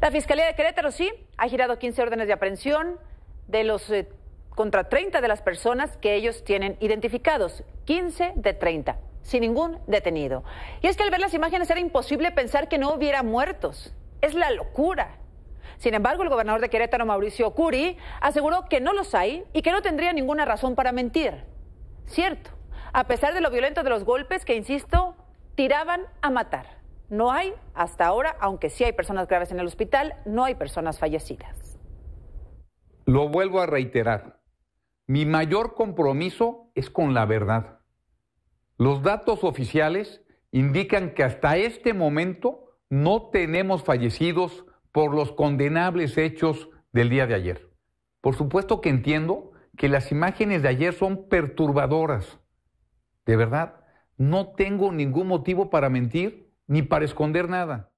La Fiscalía de Querétaro sí ha girado 15 órdenes de aprehensión de los eh, contra 30 de las personas que ellos tienen identificados, 15 de 30, sin ningún detenido. Y es que al ver las imágenes era imposible pensar que no hubiera muertos. Es la locura. Sin embargo, el gobernador de Querétaro, Mauricio Curi, aseguró que no los hay y que no tendría ninguna razón para mentir. Cierto, a pesar de lo violento de los golpes que, insisto, tiraban a matar. No hay hasta ahora, aunque sí hay personas graves en el hospital, no hay personas fallecidas. Lo vuelvo a reiterar. Mi mayor compromiso es con la verdad. Los datos oficiales indican que hasta este momento no tenemos fallecidos por los condenables hechos del día de ayer. Por supuesto que entiendo que las imágenes de ayer son perturbadoras. De verdad, no tengo ningún motivo para mentir ni para esconder nada.